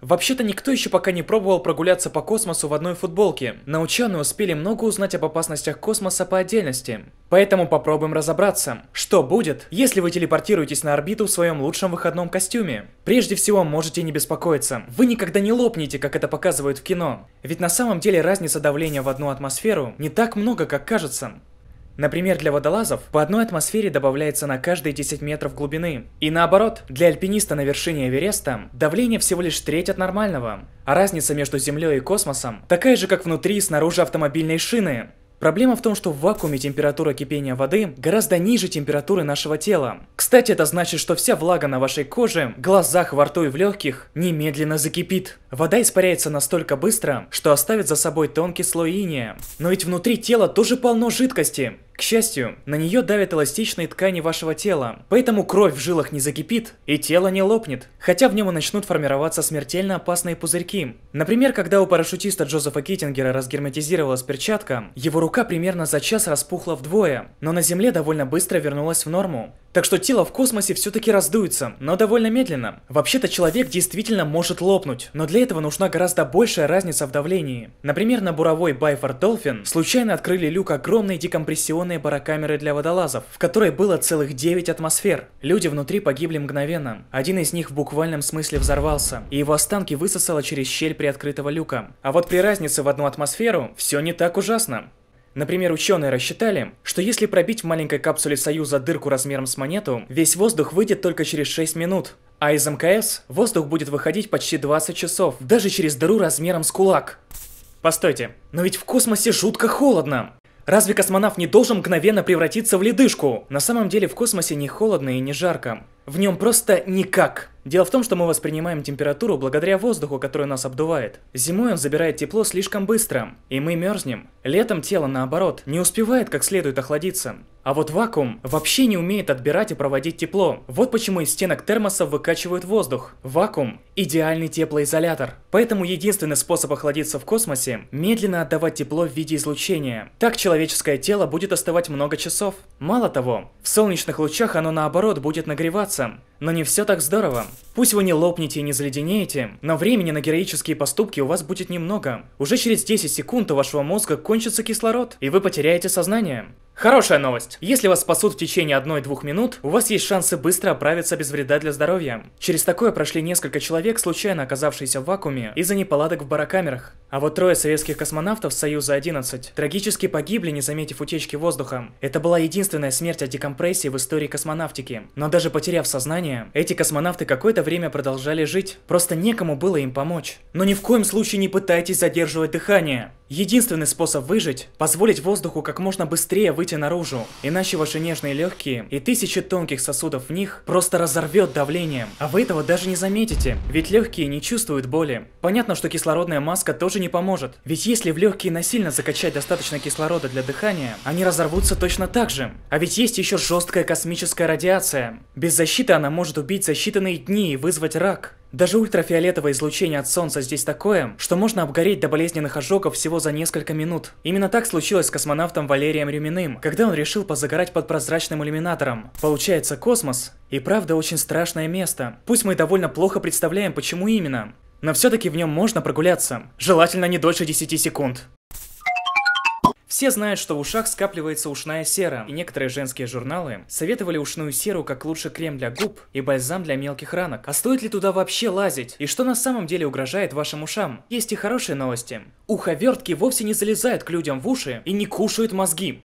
Вообще-то никто еще пока не пробовал прогуляться по космосу в одной футболке, но ученые успели много узнать об опасностях космоса по отдельности. Поэтому попробуем разобраться, что будет, если вы телепортируетесь на орбиту в своем лучшем выходном костюме. Прежде всего, можете не беспокоиться. Вы никогда не лопнете, как это показывают в кино. Ведь на самом деле разница давления в одну атмосферу не так много, как кажется. Например, для водолазов по одной атмосфере добавляется на каждые 10 метров глубины. И наоборот, для альпиниста на вершине Эвереста давление всего лишь треть от нормального. А разница между Землей и космосом такая же, как внутри и снаружи автомобильной шины. Проблема в том, что в вакууме температура кипения воды гораздо ниже температуры нашего тела. Кстати, это значит, что вся влага на вашей коже, глазах, во рту и в легких немедленно закипит. Вода испаряется настолько быстро, что оставит за собой тонкий слой иния. Но ведь внутри тела тоже полно жидкости. К счастью, на нее давят эластичные ткани вашего тела, поэтому кровь в жилах не закипит и тело не лопнет, хотя в нем и начнут формироваться смертельно опасные пузырьки. Например, когда у парашютиста Джозефа Киттингера разгерметизировалась перчатка, его рука примерно за час распухла вдвое, но на Земле довольно быстро вернулась в норму. Так что тело в космосе все-таки раздуется, но довольно медленно. Вообще-то человек действительно может лопнуть, но для этого нужна гораздо большая разница в давлении. Например, на буровой Байфорд Долфин случайно открыли люк огромной декомпрессионной огромные барокамеры для водолазов, в которой было целых 9 атмосфер. Люди внутри погибли мгновенно. Один из них в буквальном смысле взорвался, и его останки высосало через щель приоткрытого люка. А вот при разнице в одну атмосферу все не так ужасно. Например, ученые рассчитали, что если пробить в маленькой капсуле Союза дырку размером с монету, весь воздух выйдет только через 6 минут, а из МКС воздух будет выходить почти 20 часов, даже через дыру размером с кулак. Постойте, но ведь в космосе жутко холодно! Разве космонавт не должен мгновенно превратиться в ледышку? На самом деле в космосе не холодно и не жарко. В нем просто никак. Дело в том, что мы воспринимаем температуру благодаря воздуху, который нас обдувает. Зимой он забирает тепло слишком быстро, и мы мерзнем. Летом тело, наоборот, не успевает как следует охладиться. А вот вакуум вообще не умеет отбирать и проводить тепло. Вот почему из стенок термосов выкачивают воздух. Вакуум – идеальный теплоизолятор. Поэтому единственный способ охладиться в космосе – медленно отдавать тепло в виде излучения. Так человеческое тело будет оставать много часов. Мало того, в солнечных лучах оно наоборот будет нагреваться. Но не все так здорово. Пусть вы не лопнете и не заледенеете, но времени на героические поступки у вас будет немного. Уже через 10 секунд у вашего мозга кончится кислород, и вы потеряете сознание. Хорошая новость. Если вас спасут в течение 1-2 минут, у вас есть шансы быстро оправиться без вреда для здоровья. Через такое прошли несколько человек, случайно оказавшиеся в вакууме из-за неполадок в барокамерах. А вот трое советских космонавтов Союза-11 трагически погибли, не заметив утечки воздуха. Это была единственная смерть от декомпрессии в истории космонавтики. Но даже потеряв сознание, эти космонавты какое-то время продолжали жить. Просто некому было им помочь. Но ни в коем случае не пытайтесь задерживать дыхание. Единственный способ выжить – позволить воздуху как можно быстрее выйти наружу, иначе ваши нежные легкие и тысячи тонких сосудов в них просто разорвет давлением, а вы этого даже не заметите, ведь легкие не чувствуют боли. Понятно, что кислородная маска тоже не поможет, ведь если в легкие насильно закачать достаточно кислорода для дыхания, они разорвутся точно так же. А ведь есть еще жесткая космическая радиация. Без защиты она может убить за считанные дни и вызвать рак. Даже ультрафиолетовое излучение от Солнца здесь такое, что можно обгореть до болезненных ожогов всего за несколько минут. Именно так случилось с космонавтом Валерием Рюминым, когда он решил позагорать под прозрачным иллюминатором. Получается, космос и правда очень страшное место. Пусть мы довольно плохо представляем, почему именно. Но все-таки в нем можно прогуляться. Желательно не дольше 10 секунд. Все знают, что в ушах скапливается ушная сера, и некоторые женские журналы советовали ушную серу как лучше крем для губ и бальзам для мелких ранок. А стоит ли туда вообще лазить? И что на самом деле угрожает вашим ушам? Есть и хорошие новости. Уховертки вовсе не залезают к людям в уши и не кушают мозги.